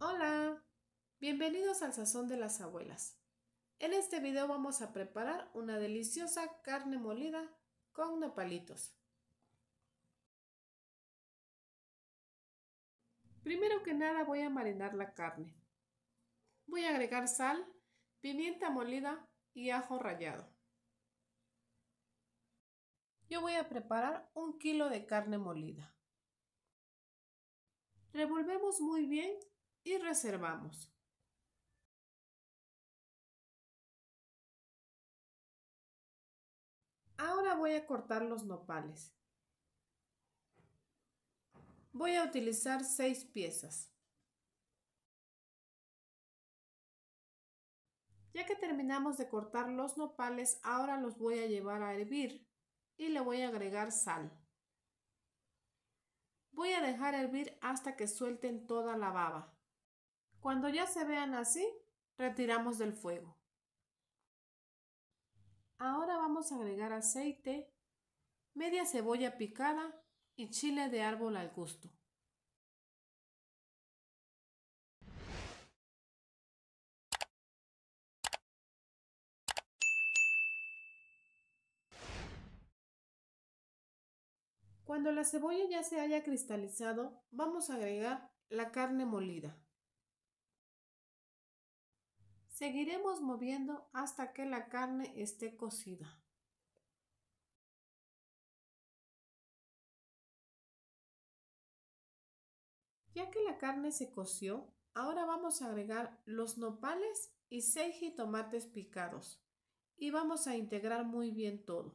Hola, bienvenidos al Sazón de las Abuelas. En este video vamos a preparar una deliciosa carne molida con nopalitos. Primero que nada voy a marinar la carne. Voy a agregar sal, pimienta molida y ajo rallado. Yo voy a preparar un kilo de carne molida. Revolvemos muy bien y reservamos. Ahora voy a cortar los nopales. Voy a utilizar 6 piezas. Ya que terminamos de cortar los nopales, ahora los voy a llevar a hervir y le voy a agregar sal. Voy a dejar hervir hasta que suelten toda la baba. Cuando ya se vean así, retiramos del fuego. Ahora vamos a agregar aceite, media cebolla picada y chile de árbol al gusto. Cuando la cebolla ya se haya cristalizado, vamos a agregar la carne molida. Seguiremos moviendo hasta que la carne esté cocida. Ya que la carne se coció, ahora vamos a agregar los nopales y seis jitomates picados. Y vamos a integrar muy bien todo.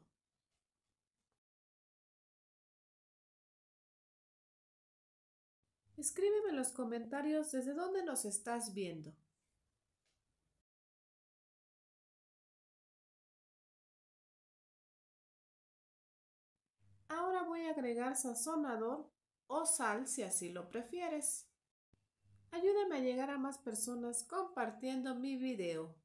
Escríbeme en los comentarios desde dónde nos estás viendo. Ahora voy a agregar sazonador o sal si así lo prefieres. Ayúdame a llegar a más personas compartiendo mi video.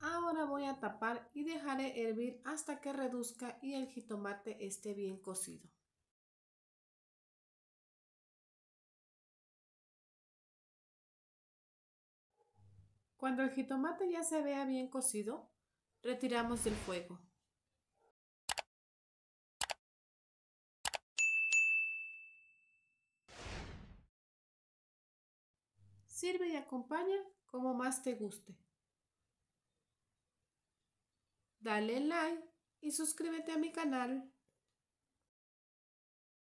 Ahora voy a tapar y dejaré hervir hasta que reduzca y el jitomate esté bien cocido. Cuando el jitomate ya se vea bien cocido, retiramos del fuego. Sirve y acompaña como más te guste. Dale like y suscríbete a mi canal.